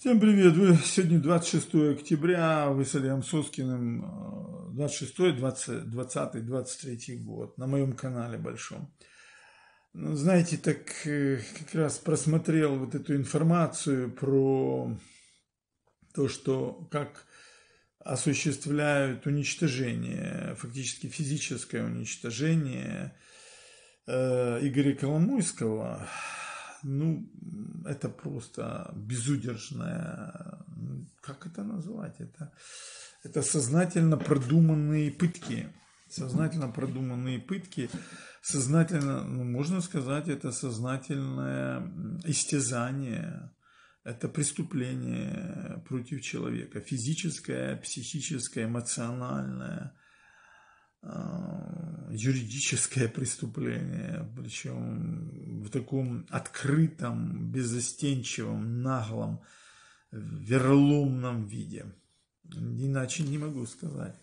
Всем привет! Вы сегодня 26 октября, вы с Ильям Соскиным 26, 20, 20, 23 год на моем канале большом. Ну, знаете, так э, как раз просмотрел вот эту информацию про то, что как осуществляют уничтожение, фактически физическое уничтожение э, Игоря Коломойского ну, это просто безудержное, как это назвать, это, это сознательно продуманные пытки, сознательно продуманные пытки, сознательно, ну, можно сказать, это сознательное истязание, это преступление против человека, физическое, психическое, эмоциональное – Э, юридическое преступление, причем в таком открытом, беззастенчивом, наглом, верломном виде. Иначе не могу сказать.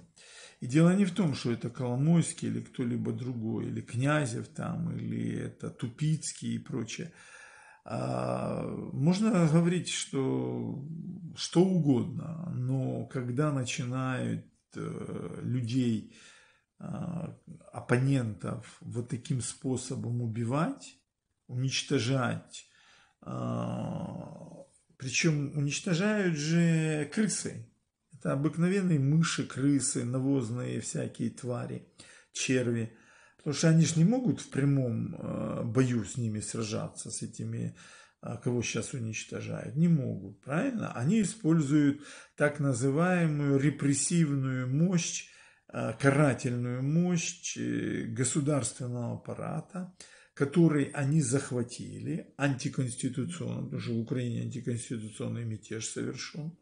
И дело не в том, что это Коломойский или кто-либо другой, или Князев там, или это Тупицкий и прочее. А, можно говорить, что что угодно, но когда начинают э, людей Э, оппонентов вот таким способом убивать, уничтожать. Э, Причем уничтожают же крысы. Это обыкновенные мыши, крысы, навозные всякие твари, черви. Потому что они же не могут в прямом э, бою с ними сражаться, с этими, кого сейчас уничтожают. Не могут, правильно? Они используют так называемую репрессивную мощь Э, карательную мощь э, государственного аппарата, который они захватили антиконституционно, потому что в Украине антиконституционный мятеж совершен.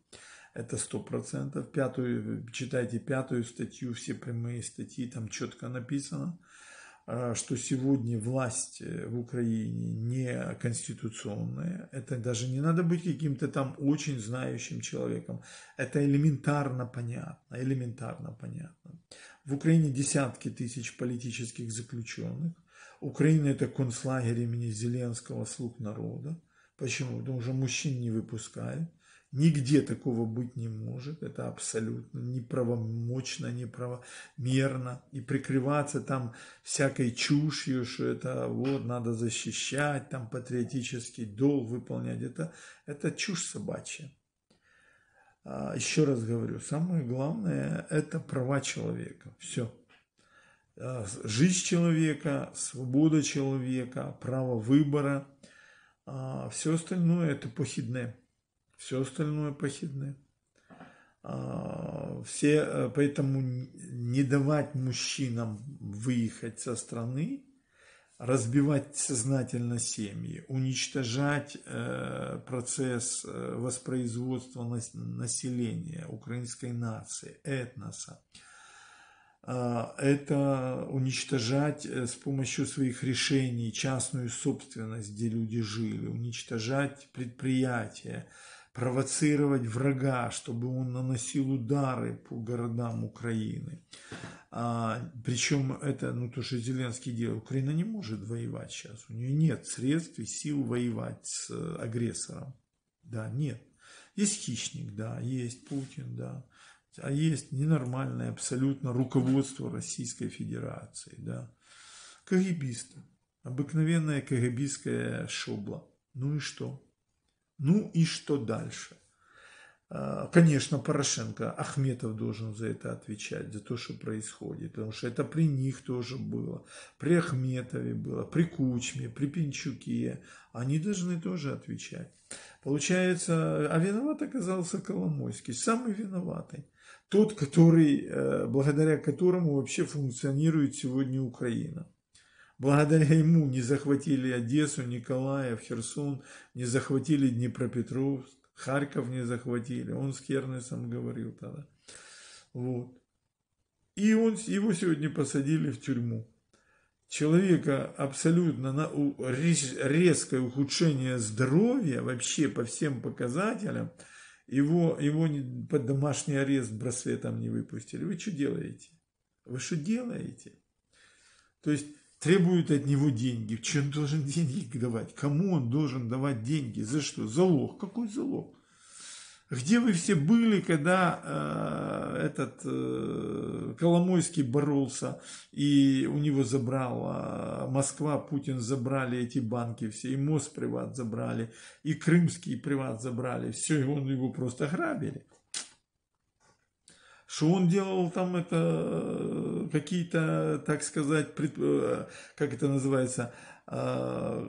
Это сто процентов. Пятую, читайте пятую статью, все прямые статьи, там четко написано – Э, что сегодня власть э, в Украине не конституционная. Это даже не надо быть каким-то там очень знающим человеком. Это элементарно понятно, элементарно понятно. В Украине десятки тысяч политических заключенных. Украина это концлагерь имени Зеленского, слуг народа. Почему? Потому что мужчин не выпускают. Нигде такого быть не может. Это абсолютно неправомочно, неправомерно. И прикрываться там всякой чушью, что это вот надо защищать, там патриотический долг выполнять. Это, это чушь собачья. А, еще раз говорю, самое главное – это права человека. Все. А, жизнь человека, свобода человека, право выбора. А, Все остальное – это похидное. А, все остальное похидное. Все, поэтому не давать мужчинам выехать со страны, разбивать сознательно семьи, уничтожать э, процесс э, воспроизводства населения, украинской нации, этноса, а, это уничтожать э, с помощью своих решений частную собственность, где люди жили, уничтожать предприятия, провоцировать врага, чтобы он наносил удары по городам Украины. А, причем это, ну то, что Зеленский делал, Украина не может воевать сейчас, у нее нет средств и сил воевать с э, агрессором. Да, нет. Есть хищник, да, есть Путин, да, а есть ненормальное абсолютно руководство Российской Федерации, да. КГБисты, обыкновенная КГБистская шобла. Ну и что? Ну и что дальше? А, конечно, Порошенко, Ахметов должен за это отвечать, за то, что происходит, потому что это при них тоже было, при Ахметове было, при Кучме, при Пинчуке, они должны тоже отвечать. Получается, а виноват оказался Коломойский, самый виноватый, тот, который, э, благодаря которому вообще функционирует сегодня Украина. Благодаря ему не захватили Одессу, Николаев, Херсон, не захватили Днепропетровск, Харьков не захватили. Он с Кернесом говорил тогда. Вот. И он, его сегодня посадили в тюрьму. Человека абсолютно на, резкое ухудшение здоровья вообще по всем показателям. Его, его под домашний арест браслетом не выпустили. Вы что делаете? Вы что делаете? То есть требуют от него деньги. Чем должен деньги давать? Кому он должен давать деньги? За что? Залог. Какой залог? Где вы все были, когда э, этот э, Коломойский боролся и у него забрала э, Москва, Путин забрали эти банки все, и мосприват забрали, и крымский приват забрали, все, и он его просто грабили. Что он делал там это какие-то, так сказать, пред, э, как это называется, э,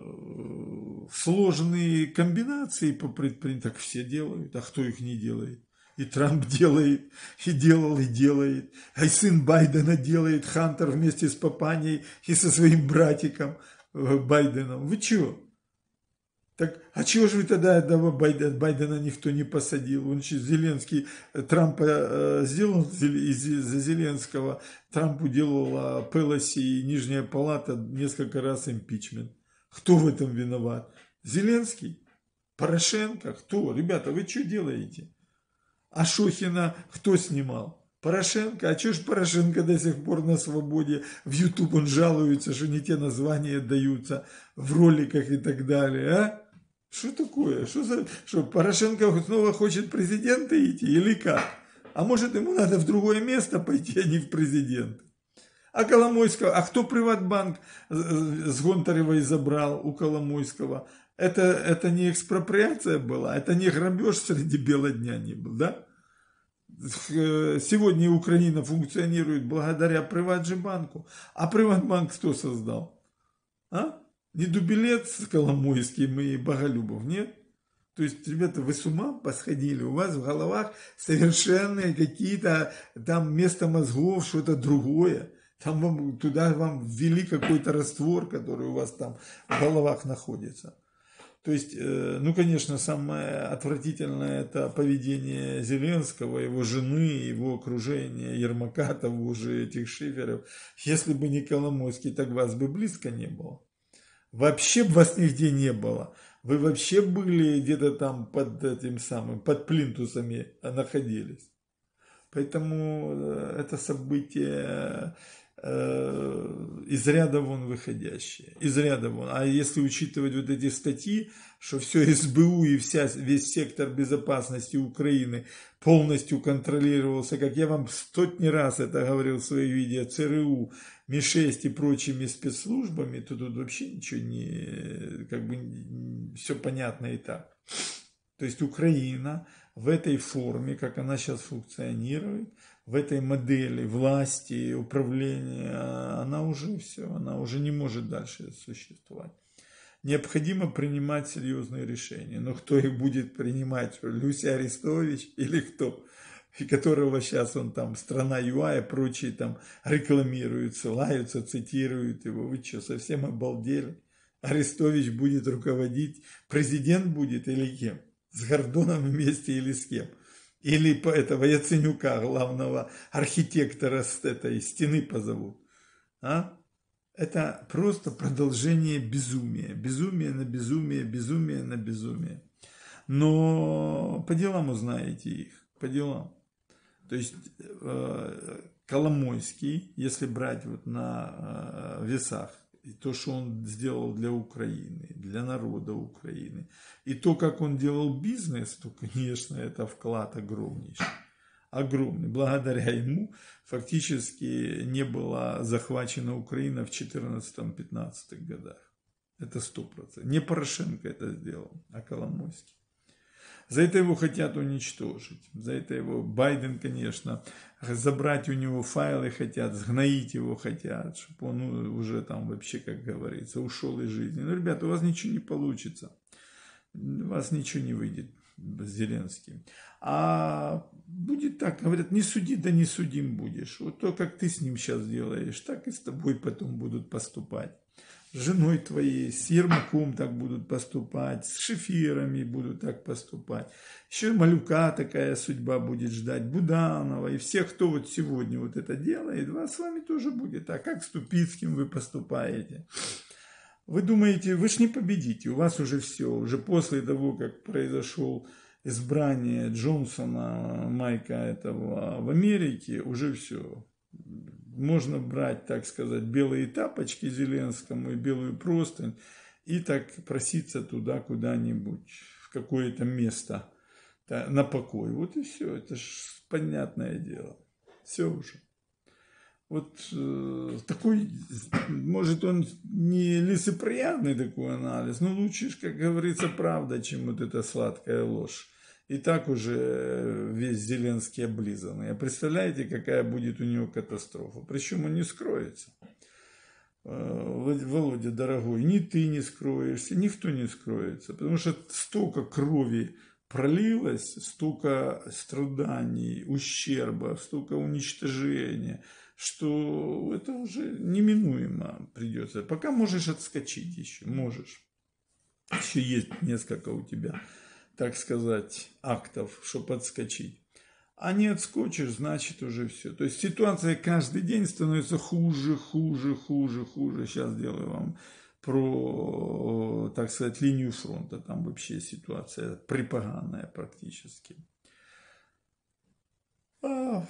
сложные комбинации по предпринятию, так все делают, а кто их не делает? И Трамп делает, и делал, и делает. А и сын Байдена делает, Хантер вместе с папаней и со своим братиком э, Байденом. Вы чего? Так, а чего же вы тогда этого Байдена, Байдена никто не посадил? Он еще Зеленский, э, Трампа э, сделал за Зеленского, Трампу делала Пелоси и Нижняя Палата несколько раз импичмент. Кто в этом виноват? Зеленский? Порошенко? Кто? Ребята, вы что делаете? А Шохина кто снимал? Порошенко, а чё ж Порошенко до сих пор на свободе? В YouTube он жалуется, что не те названия даются в роликах и так далее, а? Что такое? Что за... Что, Порошенко снова хочет президента идти или как? А может ему надо в другое место пойти, а не в президент? А Коломойского? А кто Приватбанк э, э, с Гонтаревой забрал у Коломойского? Это, это не экспроприация была, это не грабеж среди бела дня не был, да? Э, сегодня Украина функционирует благодаря Приватбанку. А Приватбанк кто создал? А? Не Дубелец Коломойский, и Боголюбов, нет? То есть, ребята, вы с ума посходили, у вас в головах совершенно какие-то там место мозгов, что-то другое. Там вам, туда вам ввели какой-то раствор, который у вас там в головах находится. То есть, э, ну, конечно, самое отвратительное это поведение Зеленского, его жены, его окружения, Ермака, того же этих Шиферов. Если бы не Коломойский, так вас бы близко не было. Вообще бы вас нигде не было. Вы вообще были где-то там под этим самым, под плинтусами находились. Поэтому э, это событие э, из ряда вон выходящее, из ряда вон. А если учитывать вот эти статьи, что все СБУ и вся, весь сектор безопасности Украины полностью контролировался, как я вам сотни раз это говорил в своих видео, ЦРУ, МИ-6 и прочими спецслужбами, то тут вообще ничего не, как бы, все понятно и так. То есть Украина в этой форме, как она сейчас функционирует, в этой модели власти, управления, она уже все, она уже не может дальше существовать. Необходимо принимать серьезные решения. Но кто их будет принимать, Люся Арестович или кто? и которого сейчас он там, страна ЮА и прочие там рекламируются, лаются, цитируют его. Вы что, совсем обалдели? Арестович будет руководить, президент будет или кем? С Гордоном вместе или с кем? Или по этого Яценюка, главного архитектора с этой стены позовут? А? Это просто продолжение безумия. Безумие на безумие, безумие на безумие. Но по делам узнаете их, по делам. То есть э, Коломойский, если брать вот на э, весах, и то, что он сделал для Украины, для народа Украины, и то, как он делал бизнес, то, конечно, это вклад огромнейший. Огромный. Благодаря ему фактически не была захвачена Украина в 14-15 годах. Это 100%. Не Порошенко это сделал, а Коломойский. За это его хотят уничтожить. За это его Байден, конечно, забрать у него файлы хотят, сгноить его хотят, чтобы он ну, уже там вообще, как говорится, ушел из жизни. Ну, ребята, у вас ничего не получится. У вас ничего не выйдет с Зеленским. А будет так, говорят, не суди, да не судим будешь. Вот то, как ты с ним сейчас делаешь, так и с тобой потом будут поступать с женой твоей, с Ермаком так будут поступать, с шефирами будут так поступать. Еще Малюка такая судьба будет ждать, Буданова и всех, кто вот сегодня вот это делает, вас с вами тоже будет. А как с Тупицким вы поступаете? Вы думаете, вы ж не победите, у вас уже все, уже после того, как произошел избрание Джонсона, Майка этого в Америке, уже все, можно брать, так сказать, белые тапочки Зеленскому и белую простынь и так проситься туда куда-нибудь, в какое-то место, на покой. Вот и все, это же понятное дело. Все уже. Вот э, такой, может он не лицеприятный такой анализ, но лучше, как говорится, правда, чем вот эта сладкая ложь. И так уже э, весь Зеленский облизанный. А представляете, какая будет у него катастрофа? Причем он не скроется. Э, Володя, дорогой, ни ты не скроешься, никто не скроется. Потому что столько крови пролилось, столько страданий, ущерба, столько уничтожения, что это уже неминуемо придется. Пока можешь отскочить еще, можешь. Еще есть несколько у тебя так сказать, актов, чтобы подскочить. А не отскочишь, значит уже все. То есть ситуация каждый день становится хуже, хуже, хуже, хуже. Сейчас делаю вам про, так сказать, линию фронта. Там вообще ситуация припоганная практически. А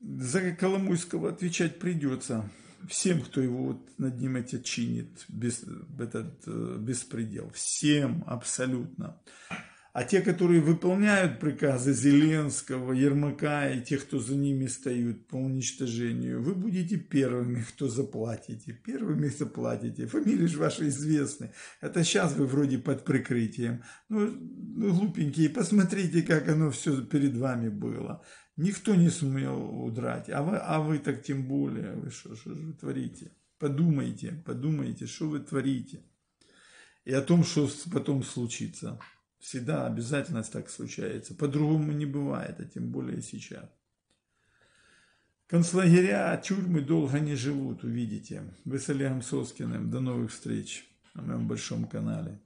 за Коломойского отвечать придется всем, кто его вот над ним это чинит, без, этот э, беспредел. Всем абсолютно. А те, которые выполняют приказы Зеленского, Ермака и тех, кто за ними стоит по уничтожению, вы будете первыми, кто заплатите. Первыми заплатите. Фамилии же ваши известны. Это сейчас вы вроде под прикрытием. Ну, ну глупенькие, посмотрите, как оно все перед вами было. Никто не сумел удрать. А вы, а вы так тем более. Вы что, что же вы творите? Подумайте, подумайте, что вы творите. И о том, что потом случится. Всегда обязательно так случается. По-другому не бывает, а тем более сейчас. Концлагеря, тюрьмы долго не живут, увидите. Вы с Олегом Соскиным. До новых встреч на моем большом канале.